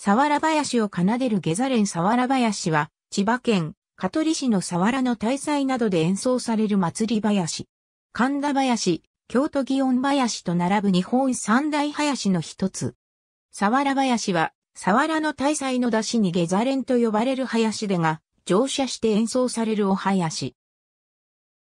沢林を奏でるゲザレンサ林は、千葉県香取市の沢ワの大祭などで演奏される祭り林。神田林、京都祇園林と並ぶ日本三大林の一つ。沢ワ林は、沢ワの大祭の出しにゲザレンと呼ばれる林でが、乗車して演奏されるお林。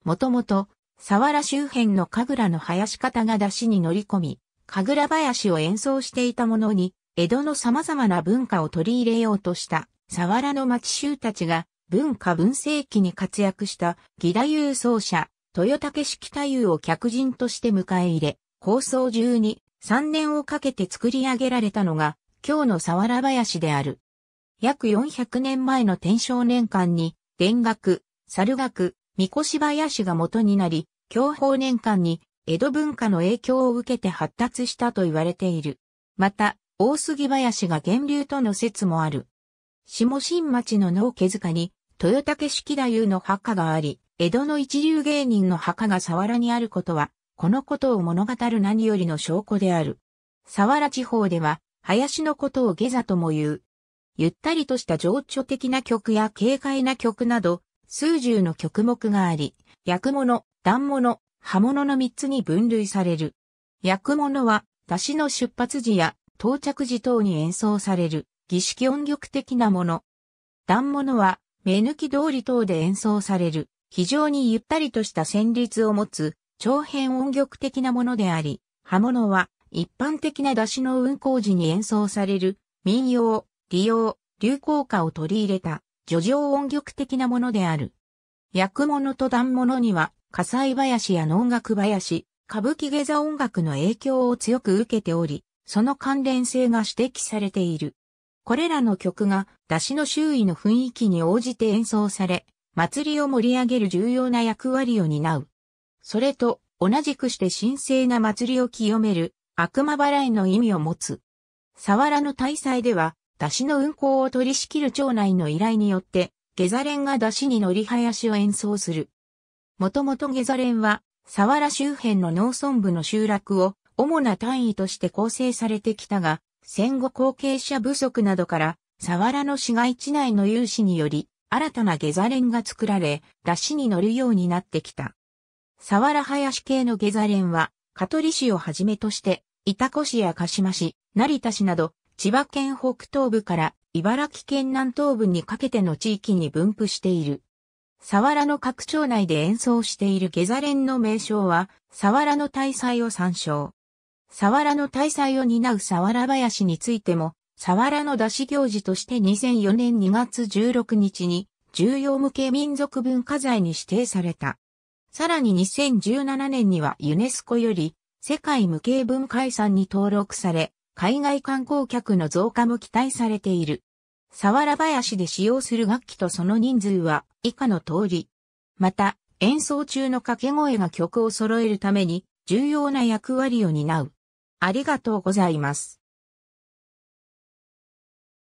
もともと、沢ワ周辺の神楽の林方が出しに乗り込み、神楽林を演奏していたものに、江戸の様々な文化を取り入れようとした、佐原の町衆たちが、文化文世期に活躍した、義太夫奏者、豊竹式太夫を客人として迎え入れ、放送中に3年をかけて作り上げられたのが、今日の佐原林である。約400年前の天正年間に、田楽、猿楽、三越林が元になり、享保年間に江戸文化の影響を受けて発達したと言われている。また、大杉林が源流との説もある。下新町の農家塚に、豊竹式太夫の墓があり、江戸の一流芸人の墓が沢原にあることは、このことを物語る何よりの証拠である。沢原地方では、林のことを下座とも言う。ゆったりとした情緒的な曲や軽快な曲など、数十の曲目があり、薬物、段物、刃物の三つに分類される。薬物は、出汁の出発時や到着時等に演奏される儀式音曲的なもの。段物は目抜き通り等で演奏される非常にゆったりとした旋律を持つ長編音曲的なものであり、刃物は一般的な出しの運行時に演奏される民謡、利用、流行歌を取り入れた叙情音曲的なものである。役物と段物には火災林や能楽林、歌舞伎下座音楽の影響を強く受けており、その関連性が指摘されている。これらの曲が出汁の周囲の雰囲気に応じて演奏され、祭りを盛り上げる重要な役割を担う。それと同じくして神聖な祭りを清める悪魔払いの意味を持つ。サワラの大祭では、出汁の運行を取り仕切る町内の依頼によって、ゲザレンが出汁に乗り林を演奏する。もともとゲザレンは、サワラ周辺の農村部の集落を主な単位として構成されてきたが、戦後後継者不足などから、沢原の市街地内の有志により、新たな下座連が作られ、出しに乗るようになってきた。沢原林系の下座連は、香取市をはじめとして、板来市や鹿島市、成田市など、千葉県北東部から茨城県南東部にかけての地域に分布している。沢原の各町内で演奏している下座連の名称は、沢原の大祭を参照。サワラの大祭を担うサワラ林についても、サワラの出し行事として2004年2月16日に重要無形民族文化財に指定された。さらに2017年にはユネスコより世界無形文化遺産に登録され、海外観光客の増加も期待されている。サワラ林で使用する楽器とその人数は以下の通り。また、演奏中の掛け声が曲を揃えるために重要な役割を担う。ありがとうございます。